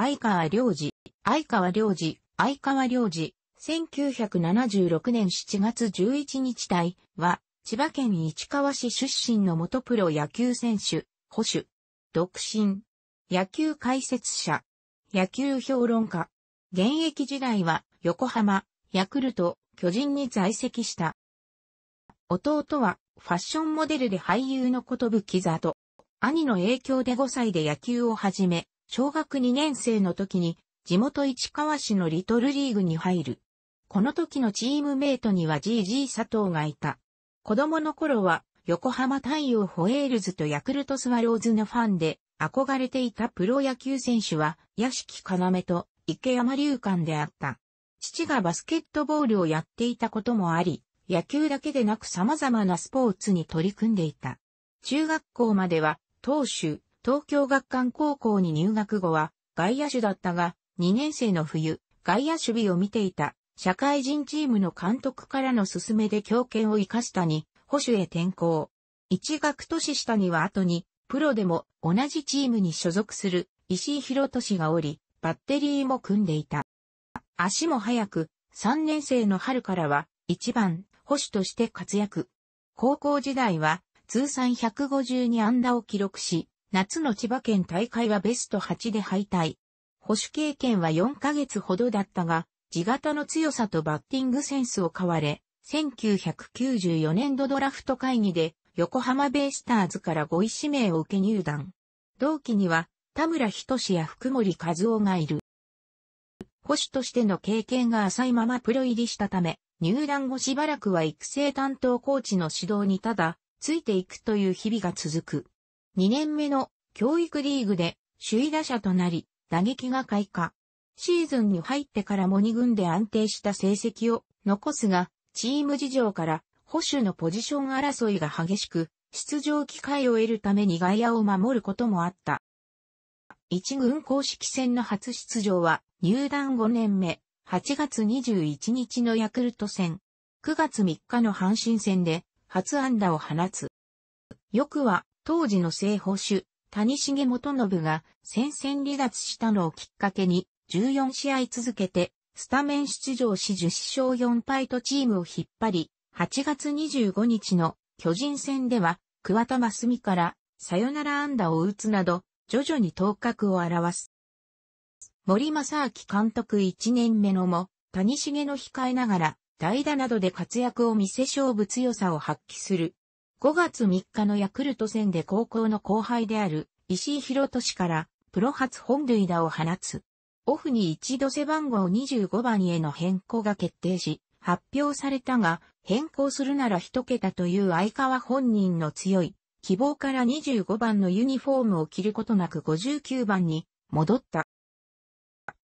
相川良二、相川良二、相川良二、1976年7月11日隊は、千葉県市川市出身の元プロ野球選手、保守、独身、野球解説者、野球評論家。現役時代は横浜、ヤクルト、巨人に在籍した。弟はファッションモデルで俳優のことぶきざと、兄の影響で5歳で野球を始め、小学2年生の時に地元市川市のリトルリーグに入る。この時のチームメイトには GG 佐藤がいた。子供の頃は横浜太陽ホエールズとヤクルトスワローズのファンで憧れていたプロ野球選手は屋敷要と池山龍館であった。父がバスケットボールをやっていたこともあり、野球だけでなく様々なスポーツに取り組んでいた。中学校までは、投手、東京学館高校に入学後は外野手だったが、2年生の冬、外野守備を見ていた社会人チームの監督からの勧めで強権を生かしたに、保守へ転向。一学年下には後に、プロでも同じチームに所属する石井博俊がおり、バッテリーも組んでいた。足も速く、3年生の春からは1番保守として活躍。高校時代は通算152安打を記録し、夏の千葉県大会はベスト8で敗退。保守経験は4ヶ月ほどだったが、地型の強さとバッティングセンスを買われ、1994年度ドラフト会議で横浜ベイスターズから5位指名を受け入団。同期には田村仁や福森和夫がいる。保守としての経験が浅いままプロ入りしたため、入団後しばらくは育成担当コーチの指導にただ、ついていくという日々が続く。2年目の教育リーグで首位打者となり、打撃が開花。シーズンに入ってからも2軍で安定した成績を残すが、チーム事情から保守のポジション争いが激しく、出場機会を得るために外野を守ることもあった。一軍公式戦の初出場は入団5年目、8月21日のヤクルト戦、9月3日の阪神戦で初安打を放つ。よくは当時の正保守、谷重元信が戦線離脱したのをきっかけに、14試合続けて、スタメン出場し10勝4敗とチームを引っ張り、8月25日の巨人戦では、桑田真澄からサヨナラ安打を打つなど、徐々に頭角を表す。森正明監督1年目のも、谷重の控えながら、代打などで活躍を見せ勝負強さを発揮する、5月3日のヤクルト戦で高校の後輩である石井博俊からプロ初本塁打を放つ。オフに一度背番号25番への変更が決定し、発表されたが、変更するなら一桁という相川本人の強い希望から25番のユニフォームを着ることなく59番に戻った。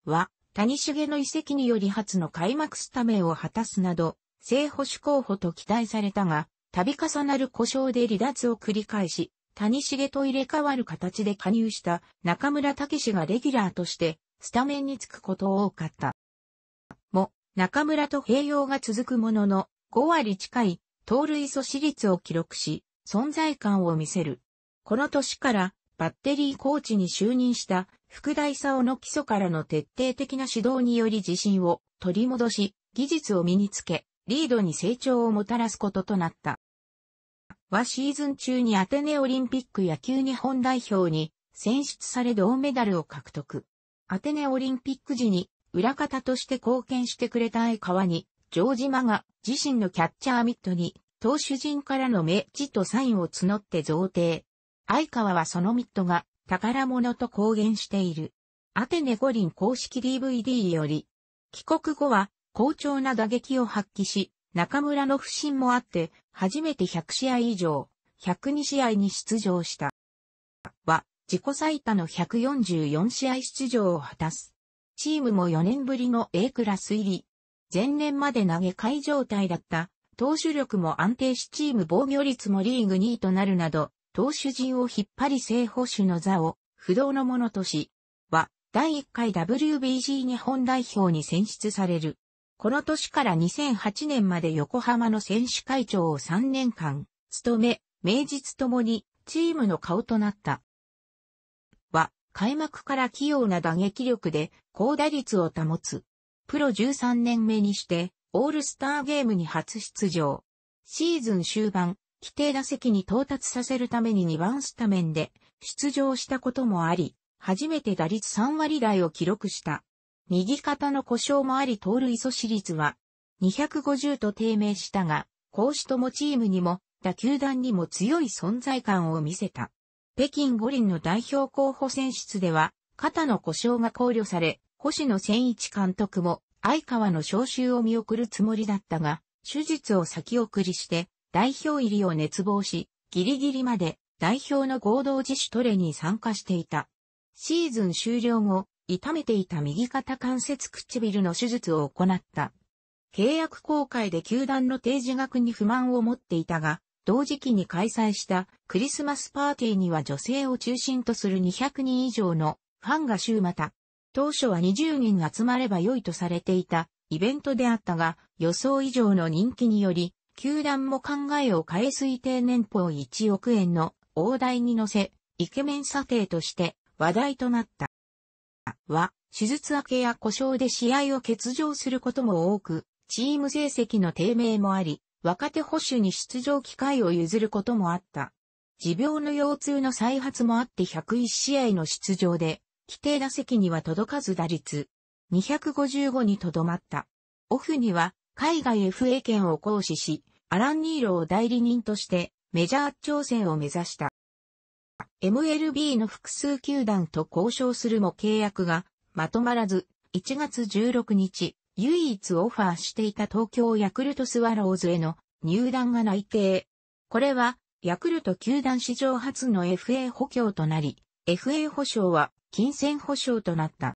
は、谷繁の遺跡により初の開幕スタメンを果たすなど、正捕手候補と期待されたが、度重なる故障で離脱を繰り返し、谷繁と入れ替わる形で加入した中村武史がレギュラーとしてスタメンにつくことを多かった。も、中村と併用が続くものの、5割近い盗塁阻止率を記録し、存在感を見せる。この年からバッテリーコーチに就任した福大佐尾の基礎からの徹底的な指導により自信を取り戻し、技術を身につけ、リードに成長をもたらすこととなった。はシーズン中にアテネオリンピック野球日本代表に選出され銅メダルを獲得。アテネオリンピック時に裏方として貢献してくれた相川に、ジョージ・マが自身のキャッチャーミットに投手陣からの名字とサインを募って贈呈。相川はそのミットが宝物と公言している。アテネ五輪公式 DVD より、帰国後は好調な打撃を発揮し、中村の不振もあって、初めて100試合以上、102試合に出場した。は、自己最多の144試合出場を果たす。チームも4年ぶりの A クラス入り。前年まで投げ替え状態だった。投手力も安定しチーム防御率もリーグ2位となるなど、投手陣を引っ張り正捕手の座を不動のものとし、は、第1回 WBC 日本代表に選出される。この年から2008年まで横浜の選手会長を3年間、務め、名実ともにチームの顔となった。は、開幕から器用な打撃力で高打率を保つ。プロ13年目にして、オールスターゲームに初出場。シーズン終盤、規定打席に到達させるために2番スタメンで出場したこともあり、初めて打率3割台を記録した。右肩の故障もあり盗塁阻止率は250と低迷したが、攻守ともチームにも、打球団にも強い存在感を見せた。北京五輪の代表候補選出では、肩の故障が考慮され、星野千一監督も、相川の招集を見送るつもりだったが、手術を先送りして、代表入りを熱望し、ギリギリまで代表の合同自主トレに参加していた。シーズン終了後、痛めていた右肩関節唇の手術を行った。契約公開で球団の提示額に不満を持っていたが、同時期に開催したクリスマスパーティーには女性を中心とする200人以上のファンが週また。当初は20人集まれば良いとされていたイベントであったが、予想以上の人気により、球団も考えを変え推定年俸1億円の大台に乗せ、イケメン査定として話題となった。は、手術明けや故障で試合を欠場することも多く、チーム成績の低迷もあり、若手保守に出場機会を譲ることもあった。持病の腰痛の再発もあって101試合の出場で、規定打席には届かず打率、255にとどまった。オフには、海外 FA 権を行使し、アラン・ニーロを代理人として、メジャー挑戦を目指した。MLB の複数球団と交渉するも契約がまとまらず、1月16日、唯一オファーしていた東京ヤクルトスワローズへの入団が内定。これは、ヤクルト球団史上初の FA 補強となり、FA 保証は金銭保証となった。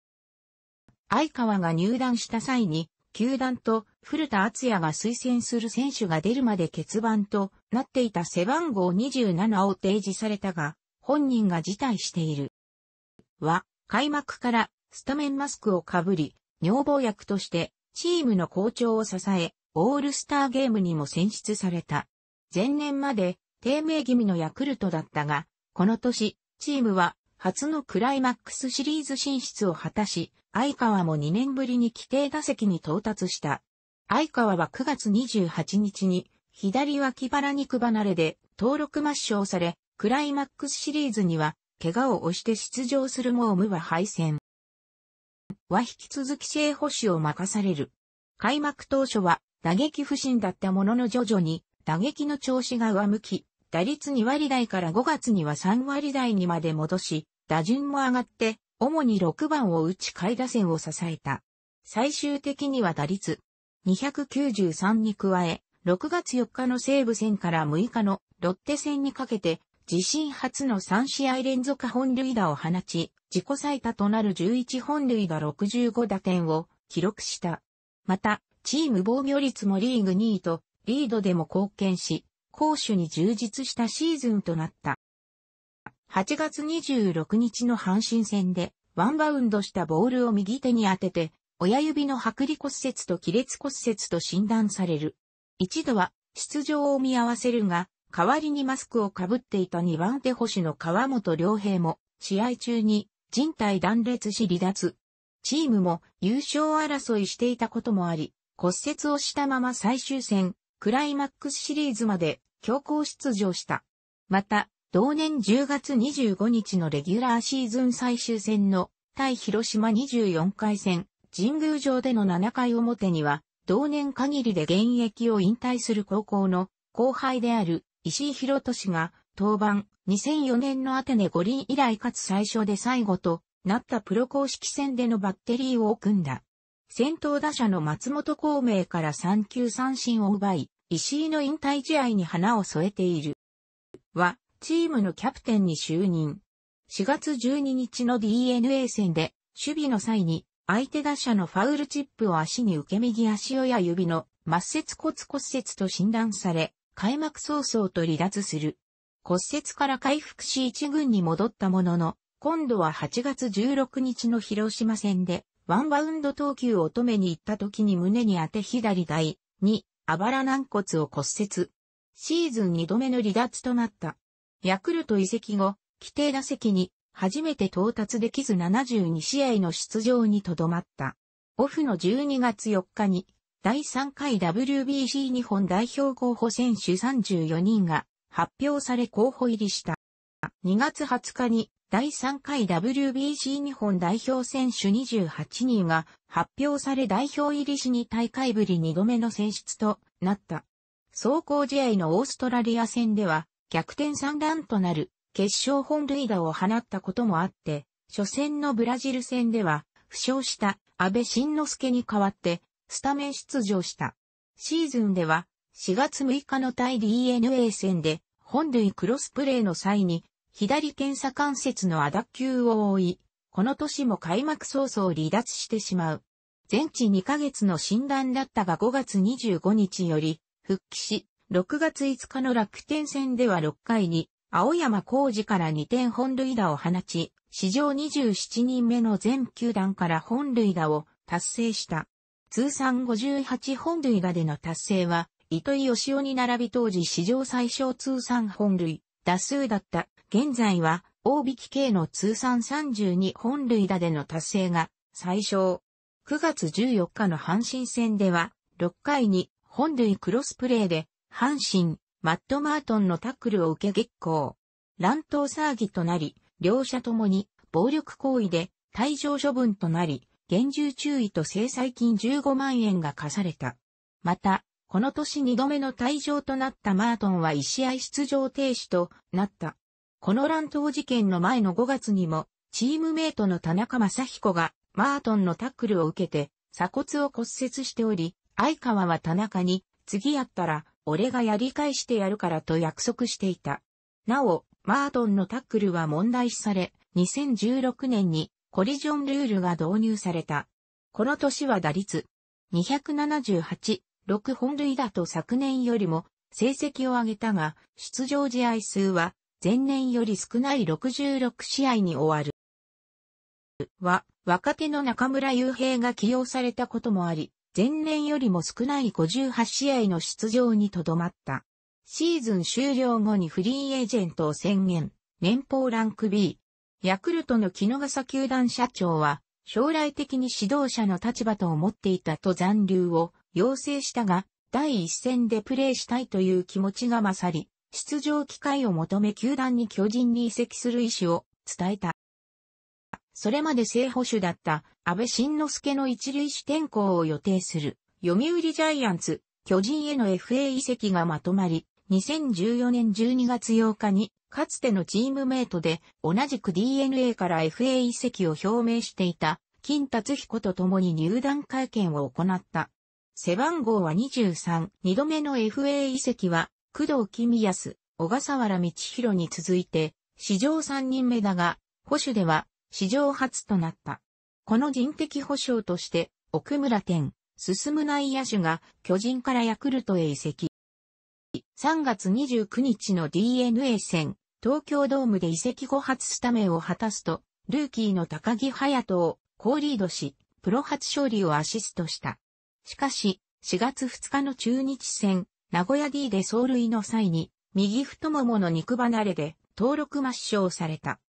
相川が入団した際に、球団と古田敦也が推薦する選手が出るまで欠番となっていた背番号27を提示されたが、本人が辞退している。は、開幕からスタメンマスクをかぶり、女房役としてチームの好調を支え、オールスターゲームにも選出された。前年まで低迷気味のヤクルトだったが、この年、チームは初のクライマックスシリーズ進出を果たし、相川も2年ぶりに規定打席に到達した。相川は9月28日に左脇腹肉離れで登録抹消され、クライマックスシリーズには、怪我を押して出場するモームは敗戦。は引き続き正捕手を任される。開幕当初は打撃不振だったものの徐々に打撃の調子が上向き、打率2割台から5月には3割台にまで戻し、打順も上がって、主に6番を打ち下位打線を支えた。最終的には打率293に加え、6月4日の西武戦から6日のロッテ戦にかけて自身初の3試合連続本塁打を放ち、自己最多となる11本塁打65打点を記録した。また、チーム防御率もリーグ2位と、リードでも貢献し、攻守に充実したシーズンとなった。8月26日の阪神戦で、ワンバウンドしたボールを右手に当てて、親指の剥離骨折と亀裂骨折と診断される。一度は出場を見合わせるが、代わりにマスクをかぶっていた2番手星の川本良平も、試合中に人体断裂し離脱。チームも優勝争いしていたこともあり、骨折をしたまま最終戦、クライマックスシリーズまで強行出場した。また、同年10月25日のレギュラーシーズン最終戦の対広島24回戦、神宮城での7回表には、同年限りで現役を引退する高校の後輩である石井博俊が、登板、2004年のアテネ五輪以来かつ最初で最後となったプロ公式戦でのバッテリーを組んだ。先頭打者の松本孔明から3球三振を奪い、石井の引退試合に花を添えている。は、チームのキャプテンに就任。4月12日の DNA 戦で、守備の際に、相手打者のファウルチップを足に受け右足親指の末節骨骨折と診断され、開幕早々と離脱する。骨折から回復し一軍に戻ったものの、今度は8月16日の広島戦で、ワンバウンド投球を止めに行った時に胸に当て左台に、あばら軟骨を骨折。シーズン2度目の離脱となった。ヤクルト移籍後、規定打席に初めて到達できず72試合の出場にとどまった。オフの12月4日に第3回 WBC 日本代表候補選手34人が発表され候補入りした。2月20日に第3回 WBC 日本代表選手28人が発表され代表入りしに大会ぶり2度目の選出となった。走行試合のオーストラリア戦では逆転3弾となる決勝本塁打を放ったこともあって、初戦のブラジル戦では負傷した安倍晋之助に代わってスタメン出場した。シーズンでは、4月6日の対 DNA 戦で、本塁クロスプレーの際に、左検査関節のあだ球を覆い、この年も開幕早々離脱してしまう。全治2ヶ月の診断だったが5月25日より復帰し、6月5日の楽天戦では6回に青山浩二から2点本塁打を放ち、史上27人目の全球団から本塁打を達成した。通算58本塁打での達成は、糸井義雄に並び当時史上最小通算本塁打数だった。現在は、大引系の通算32本塁打での達成が最小。9月14日の阪神戦では、6回に本塁クロスプレーで、阪神、マット・マートンのタックルを受け激行。乱闘騒ぎとなり、両者ともに暴力行為で退場処分となり、厳重注意と制裁金15万円が課された。また、この年2度目の退場となったマートンは1試合出場停止となった。この乱闘事件の前の5月にも、チームメイトの田中正彦がマートンのタックルを受けて鎖骨を骨折しており、相川は田中に、次やったら、俺がやり返してやるからと約束していた。なお、マートンのタックルは問題視され、2016年にコリジョンルールが導入された。この年は打率278、6本塁打と昨年よりも成績を上げたが、出場試合数は前年より少ない66試合に終わる。は、若手の中村雄平が起用されたこともあり、前年よりも少ない58試合の出場にとどまった。シーズン終了後にフリーエージェントを宣言、年俸ランク B、ヤクルトの木野笠球団社長は、将来的に指導者の立場と思っていたと残留を要請したが、第一戦でプレーしたいという気持ちが勝り、出場機会を求め球団に巨人に移籍する意思を伝えた。それまで正捕手だった安倍晋之助の一塁手転向を予定する読売ジャイアンツ巨人への FA 移籍がまとまり、2014年12月8日にかつてのチームメイトで、同じく DNA から FA 移籍を表明していた、金達彦と共に入団会見を行った。背番号は23、二度目の FA 移籍は、工藤君康、小笠原道弘に続いて、史上3人目だが、保守では、史上初となった。この人的保障として、奥村天、進む内野手が巨人からヤクルトへ移籍。3月29日の DNA 戦、東京ドームで移籍後初スタメンを果たすと、ルーキーの高木隼人を、好リードし、プロ初勝利をアシストした。しかし、4月2日の中日戦、名古屋 D で走塁の際に、右太ももの肉離れで、登録抹消された。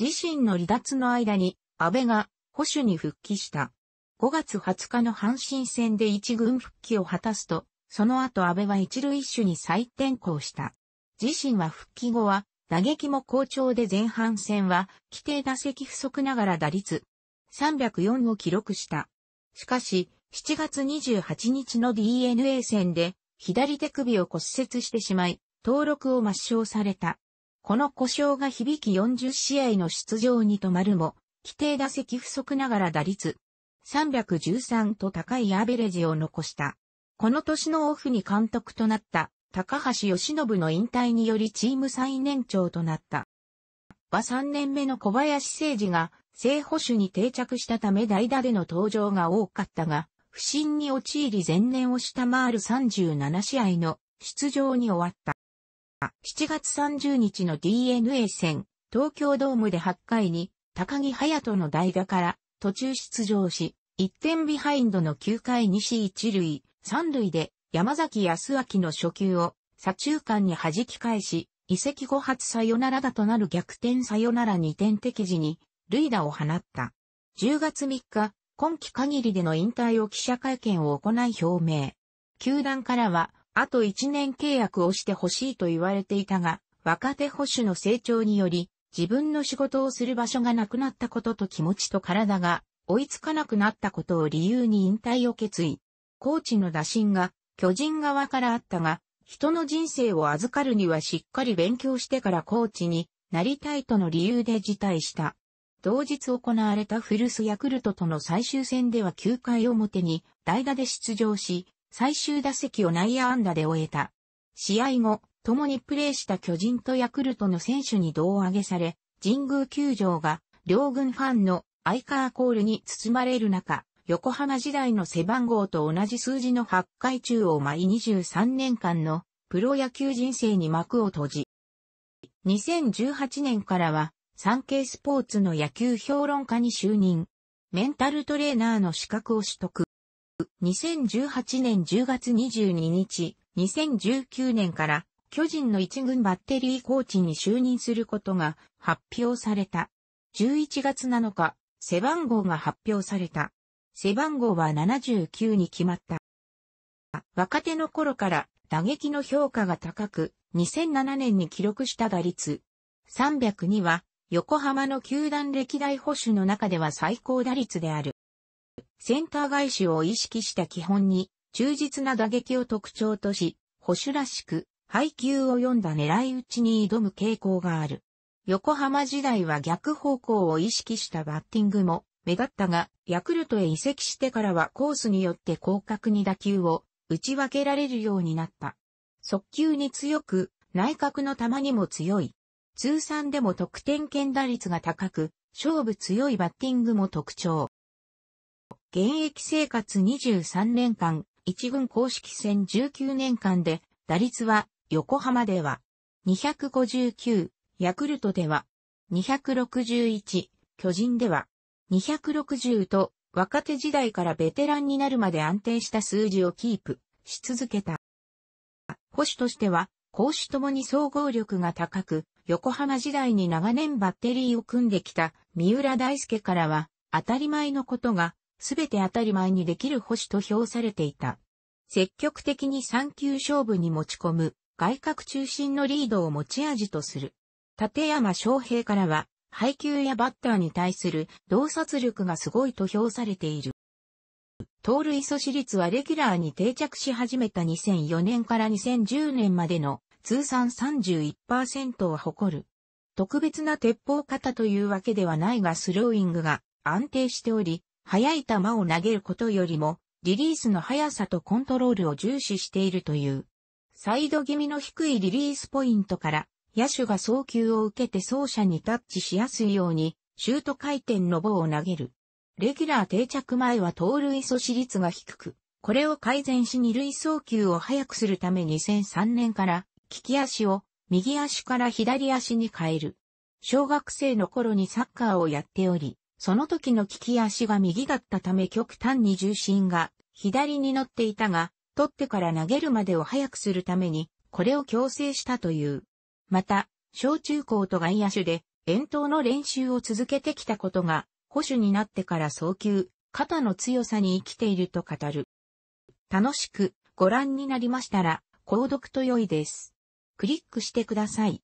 自身の離脱の間に、安倍が、保守に復帰した。5月20日の阪神戦で一軍復帰を果たすと、その後安倍は一塁手に再転向した。自身は復帰後は、打撃も好調で前半戦は、規定打席不足ながら打率304を記録した。しかし、7月28日の DNA 戦で、左手首を骨折してしまい、登録を抹消された。この故障が響き40試合の出場に止まるも、規定打席不足ながら打率313と高いアベレージを残した。この年のオフに監督となった高橋義信の引退によりチーム最年長となった。は3年目の小林誠二が正捕手に定着したため代打での登場が多かったが、不審に陥り前年を下回る37試合の出場に終わった。7月30日の DNA 戦、東京ドームで8回に高木隼人の代打から途中出場し、1点ビハインドの9回西一塁、三塁で山崎康明の初球を左中間に弾き返し、移籍後初サヨナラだとなる逆転サヨナラ2点的時に、塁打を放った。10月3日、今季限りでの引退を記者会見を行い表明。球団からは、あと1年契約をしてほしいと言われていたが、若手保守の成長により、自分の仕事をする場所がなくなったことと気持ちと体が追いつかなくなったことを理由に引退を決意。コーチの打診が巨人側からあったが、人の人生を預かるにはしっかり勉強してからコーチになりたいとの理由で辞退した。同日行われた古巣ヤクルトとの最終戦では9回表に代打で出場し、最終打席を内野安打で終えた。試合後、共にプレーした巨人とヤクルトの選手に胴上げされ、神宮球場が両軍ファンのアイカーコールに包まれる中、横浜時代の背番号と同じ数字の8回中を毎23年間のプロ野球人生に幕を閉じ。2018年からは、産経スポーツの野球評論家に就任。メンタルトレーナーの資格を取得。2018年10月22日、2019年から巨人の一軍バッテリーコーチに就任することが発表された。11月7日、背番号が発表された。背番号は79に決まった。若手の頃から打撃の評価が高く、2007年に記録した打率302は横浜の球団歴代保守の中では最高打率である。センター返しを意識した基本に忠実な打撃を特徴とし、保守らしく配球を読んだ狙い撃ちに挑む傾向がある。横浜時代は逆方向を意識したバッティングも目立ったが、ヤクルトへ移籍してからはコースによって広角に打球を打ち分けられるようになった。速球に強く、内角の球にも強い。通算でも得点圏打率が高く、勝負強いバッティングも特徴。現役生活23年間、一軍公式戦19年間で、打率は横浜では259、ヤクルトでは261、巨人では260と若手時代からベテランになるまで安定した数字をキープし続けた。保守としては、攻守ともに総合力が高く、横浜時代に長年バッテリーを組んできた三浦大輔からは、当たり前のことが、すべて当たり前にできる保守と評されていた。積極的に3級勝負に持ち込む、外角中心のリードを持ち味とする。立山昌平からは、配球やバッターに対する洞察力がすごいと評されている。盗塁阻止率はレギュラーに定着し始めた2004年から2010年までの通算31%を誇る。特別な鉄砲型というわけではないがスローイングが安定しており、速い球を投げることよりも、リリースの速さとコントロールを重視しているという。サイド気味の低いリリースポイントから、野手が送球を受けて走者にタッチしやすいように、シュート回転の棒を投げる。レギュラー定着前は盗塁阻止率が低く、これを改善し二塁送球を速くするため2003年から、利き足を右足から左足に変える。小学生の頃にサッカーをやっており、その時の利き足が右だったため極端に重心が左に乗っていたが、取ってから投げるまでを速くするために、これを強制したという。また、小中高と外野手で遠投の練習を続けてきたことが、保守になってから早急、肩の強さに生きていると語る。楽しくご覧になりましたら、購読と良いです。クリックしてください。